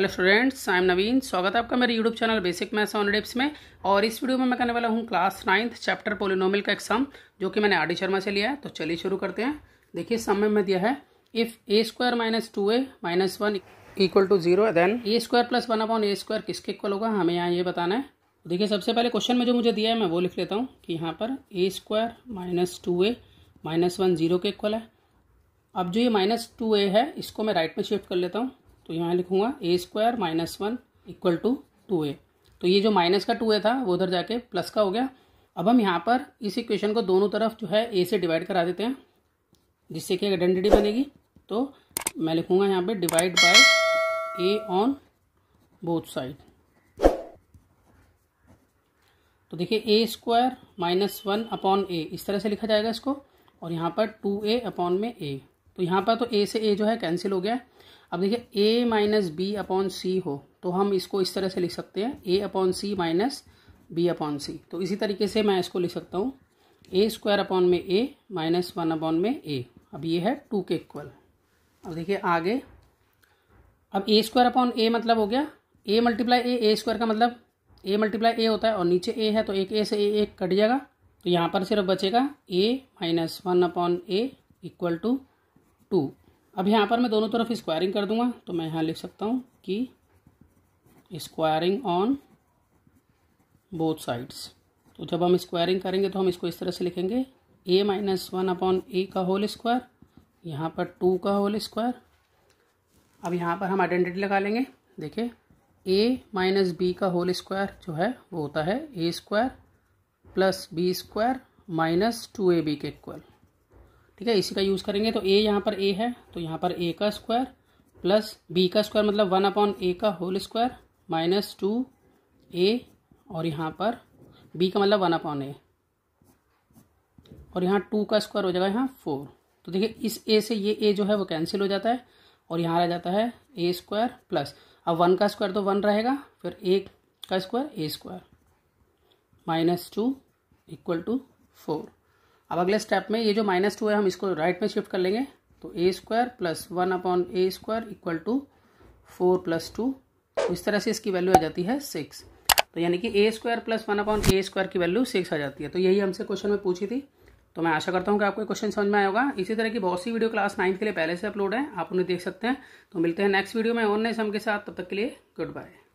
hello students I am Naveen स्वागत है आपका मेरे YouTube channel basic maths on dips में और इस वीडियो में मैं करने वाला हूँ क्लास नाइन्थ चैप्टर पोलिनोमल का एग्जाम जो कि मैंने आर डी शर्मा से लिया है तो चलिए शुरू करते हैं देखिए सम में मैं दिया है if a square minus two a minus one equal to zero then a square plus one upon a square किसके इक्वल होगा हमें यहाँ ये बताना है तो देखिए सबसे पहले क्वेश्चन में जो मुझे दिया है मैं वो लिख लेता हूँ कि यहाँ पर a square minus two a minus one zero के इक्वल है अब जो ये माइनस टू ए है इसको मैं राइट में शिफ्ट कर लेता हूँ तो यहाँ लिखूँगा a square minus one equal to two a तो ये जो माइनस का टू ए था वो उधर जाके प्लस का हो गया अब हम यहाँ पर इस इक्वेशन को दोनों तरफ जो है ए से डिवाइड करा देते हैं जिससे कि आइडेंटिटी बनेगी तो मैं लिखूँगा यहाँ पे divide by a on both side तो देखिए a square minus one upon a इस तरह से लिखा जाएगा इसको और यहाँ पर टू ए अपॉन में ए तो यहाँ पर तो ए से ए जो है कैंसिल हो गया अब देखिए a minus b upon c हो तो हम इसको इस तरह से लिख सकते हैं a upon c minus b upon c तो इसी तरीके से मैं इसको लिख सकता हूँ ए स्क्वायर अपॉन में ए माइनस वन अपॉन में ए अब ये है टू के इक्वल अब देखिए आगे अब ए स्क्वायर अपॉन ए मतलब हो गया A multiply A A square का मतलब ए मल्टीप्लाई ए होता है और नीचे ए है तो एक ए से ए एक कट जाएगा तो यहाँ पर सिर्फ बचेगा a minus one upon a equal to two अब यहाँ पर मैं दोनों तरफ स्क्वायरिंग कर दूंगा तो मैं यहाँ लिख सकता हूँ कि स्क्वायरिंग ऑन बोथ साइड्स तो जब हम स्क्वायरिंग करेंगे तो हम इसको इस तरह से लिखेंगे a minus one upon a का होल स्क्वायर यहाँ पर टू का होल स्क्वायर अब यहाँ पर हम आइडेंटिटी लगा लेंगे देखिए ए माइनस बी का होल स्क्वायर जो है वो होता है a square plus b square minus two a b के इक्वल ठीक है इसी का यूज़ करेंगे तो ए यहाँ पर ए है तो यहाँ पर ए का स्क्वायर प्लस बी का स्क्वायर मतलब वन अपॉन ए का whole square minus two a और यहाँ पर बी का मतलब वन अपॉन ए और यहाँ टू का स्क्वायर हो जाएगा यहाँ फोर तो देखिए इस ए से ये ए जो है वो कैंसिल हो जाता है और यहाँ रह जाता है ए स्क्वायर प्लस अब वन का स्क्वायर तो वन रहेगा फिर ए का square a square minus two equal to four अब अगले स्टेप में ये जो माइनस टू है हम इसको राइट में शिफ्ट कर लेंगे तो a square plus one upon a square equal to four plus two इस तरह से इसकी वैल्यू आ जाती है सिक्स तो यानी कि a square plus one upon a square की वैल्यू सिक्स आ जाती है तो यही हमसे क्वेश्चन में पूछी थी तो मैं आशा करता हूँ कि आपको क्वेश्चन समझ में आएगा इसी तरह की बहुत सी वीडियो क्लास नाइन्थ के लिए पहले से अपलोड है आप उन्हें देख सकते हैं तो मिलते हैं नेक्स्ट वीडियो में ऑनलाइन सम के साथ तब तक के लिए गुड बाय